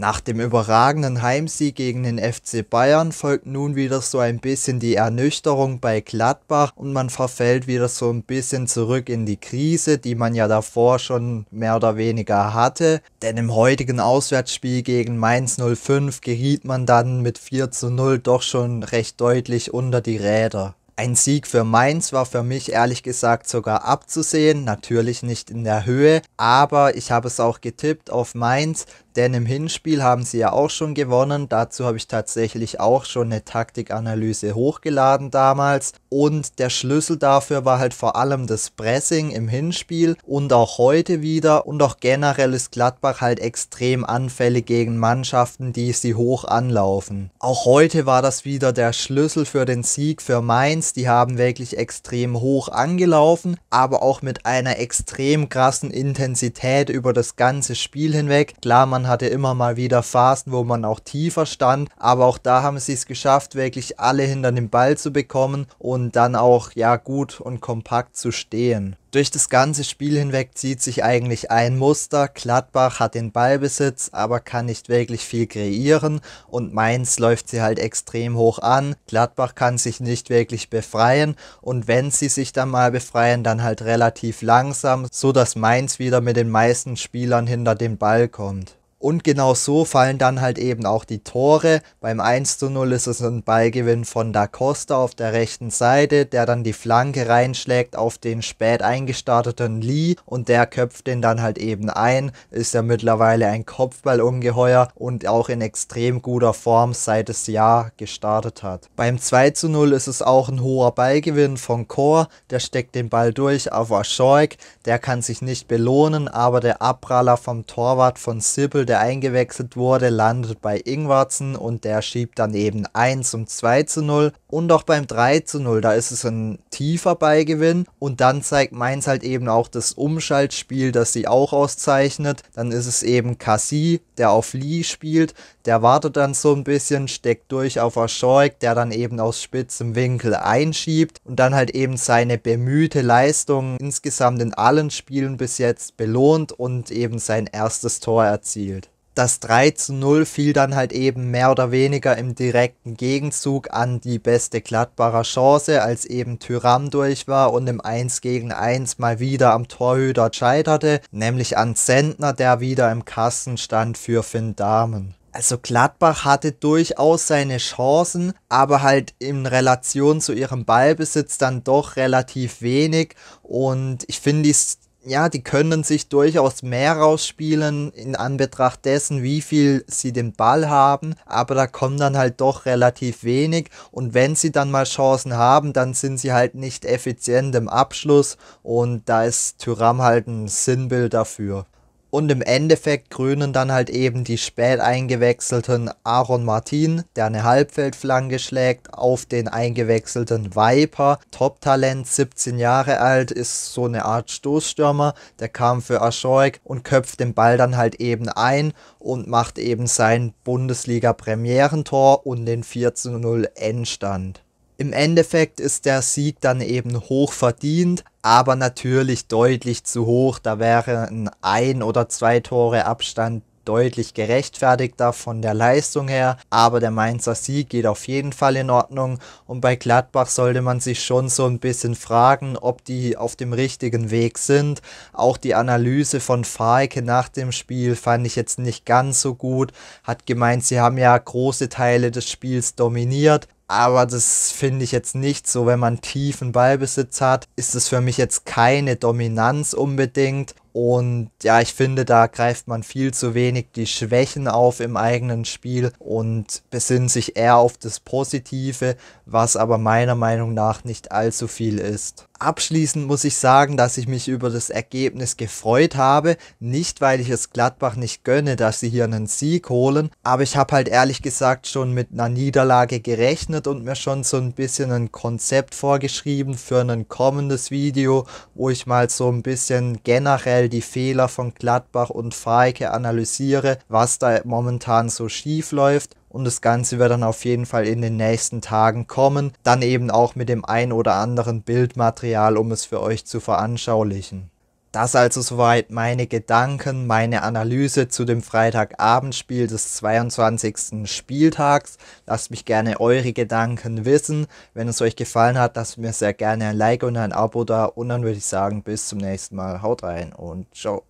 Nach dem überragenden Heimsieg gegen den FC Bayern folgt nun wieder so ein bisschen die Ernüchterung bei Gladbach und man verfällt wieder so ein bisschen zurück in die Krise, die man ja davor schon mehr oder weniger hatte. Denn im heutigen Auswärtsspiel gegen Mainz 05 geriet man dann mit 4 zu 0 doch schon recht deutlich unter die Räder. Ein Sieg für Mainz war für mich ehrlich gesagt sogar abzusehen, natürlich nicht in der Höhe, aber ich habe es auch getippt auf Mainz, denn im Hinspiel haben sie ja auch schon gewonnen. Dazu habe ich tatsächlich auch schon eine Taktikanalyse hochgeladen damals. Und der Schlüssel dafür war halt vor allem das Pressing im Hinspiel und auch heute wieder. Und auch generell ist Gladbach halt extrem anfällig gegen Mannschaften, die sie hoch anlaufen. Auch heute war das wieder der Schlüssel für den Sieg für Mainz. Die haben wirklich extrem hoch angelaufen, aber auch mit einer extrem krassen Intensität über das ganze Spiel hinweg. Klar, man man hatte immer mal wieder Phasen, wo man auch tiefer stand, aber auch da haben sie es geschafft, wirklich alle hinter den Ball zu bekommen und dann auch ja gut und kompakt zu stehen. Durch das ganze Spiel hinweg zieht sich eigentlich ein Muster. Gladbach hat den Ballbesitz, aber kann nicht wirklich viel kreieren und Mainz läuft sie halt extrem hoch an. Gladbach kann sich nicht wirklich befreien und wenn sie sich dann mal befreien, dann halt relativ langsam, so dass Mainz wieder mit den meisten Spielern hinter den Ball kommt. Und genau so fallen dann halt eben auch die Tore. Beim 1 zu 0 ist es ein Ballgewinn von Da Costa auf der rechten Seite, der dann die Flanke reinschlägt auf den spät eingestarteten Lee und der köpft den dann halt eben ein. Ist ja mittlerweile ein Kopfballungeheuer und auch in extrem guter Form seit es Jahr gestartet hat. Beim 2 zu 0 ist es auch ein hoher Ballgewinn von Kor, der steckt den Ball durch auf Aschoik, der kann sich nicht belohnen, aber der Abpraller vom Torwart von Sippel, der eingewechselt wurde, landet bei Ingwarzen und der schiebt daneben 1 und 2 zu 0. Und auch beim 3 zu 0, da ist es ein tiefer Beigewinn. Und dann zeigt Mainz halt eben auch das Umschaltspiel, das sie auch auszeichnet. Dann ist es eben Cassie, der auf Lee spielt. Der wartet dann so ein bisschen, steckt durch auf Aschork, der dann eben aus spitzem Winkel einschiebt. Und dann halt eben seine bemühte Leistung insgesamt in allen Spielen bis jetzt belohnt und eben sein erstes Tor erzielt das 3 zu 0 fiel dann halt eben mehr oder weniger im direkten Gegenzug an die beste Gladbacher Chance, als eben Tyram durch war und im 1 gegen 1 mal wieder am Torhüter scheiterte, nämlich an Sendner, der wieder im Kasten stand für Finn Dahmen. Also Gladbach hatte durchaus seine Chancen, aber halt in Relation zu ihrem Ballbesitz dann doch relativ wenig und ich finde die ja, die können sich durchaus mehr rausspielen in Anbetracht dessen, wie viel sie den Ball haben, aber da kommen dann halt doch relativ wenig und wenn sie dann mal Chancen haben, dann sind sie halt nicht effizient im Abschluss und da ist Tyram halt ein Sinnbild dafür. Und im Endeffekt krönen dann halt eben die spät eingewechselten Aaron Martin, der eine Halbfeldflanke schlägt, auf den eingewechselten Viper. Top-Talent, 17 Jahre alt, ist so eine Art Stoßstürmer. Der kam für Aschoik und köpft den Ball dann halt eben ein und macht eben sein Bundesliga-Premierentor und den 14-0 Endstand. Im Endeffekt ist der Sieg dann eben hoch verdient, aber natürlich deutlich zu hoch. Da wären ein oder zwei Tore Abstand deutlich gerechtfertigter von der Leistung her, aber der Mainzer Sieg geht auf jeden Fall in Ordnung und bei Gladbach sollte man sich schon so ein bisschen fragen, ob die auf dem richtigen Weg sind. Auch die Analyse von Farke nach dem Spiel fand ich jetzt nicht ganz so gut, hat gemeint, sie haben ja große Teile des Spiels dominiert, aber das finde ich jetzt nicht so, wenn man tiefen Ballbesitz hat, ist es für mich jetzt keine Dominanz unbedingt. Und ja, ich finde, da greift man viel zu wenig die Schwächen auf im eigenen Spiel und besinnt sich eher auf das Positive, was aber meiner Meinung nach nicht allzu viel ist. Abschließend muss ich sagen, dass ich mich über das Ergebnis gefreut habe. Nicht, weil ich es Gladbach nicht gönne, dass sie hier einen Sieg holen, aber ich habe halt ehrlich gesagt schon mit einer Niederlage gerechnet und mir schon so ein bisschen ein Konzept vorgeschrieben für ein kommendes Video, wo ich mal so ein bisschen generell die Fehler von Gladbach und Falke analysiere, was da momentan so schief läuft und das Ganze wird dann auf jeden Fall in den nächsten Tagen kommen, dann eben auch mit dem ein oder anderen Bildmaterial, um es für euch zu veranschaulichen. Das also soweit meine Gedanken, meine Analyse zu dem Freitagabendspiel des 22. Spieltags. Lasst mich gerne eure Gedanken wissen. Wenn es euch gefallen hat, lasst mir sehr gerne ein Like und ein Abo da. Und dann würde ich sagen, bis zum nächsten Mal. Haut rein und ciao.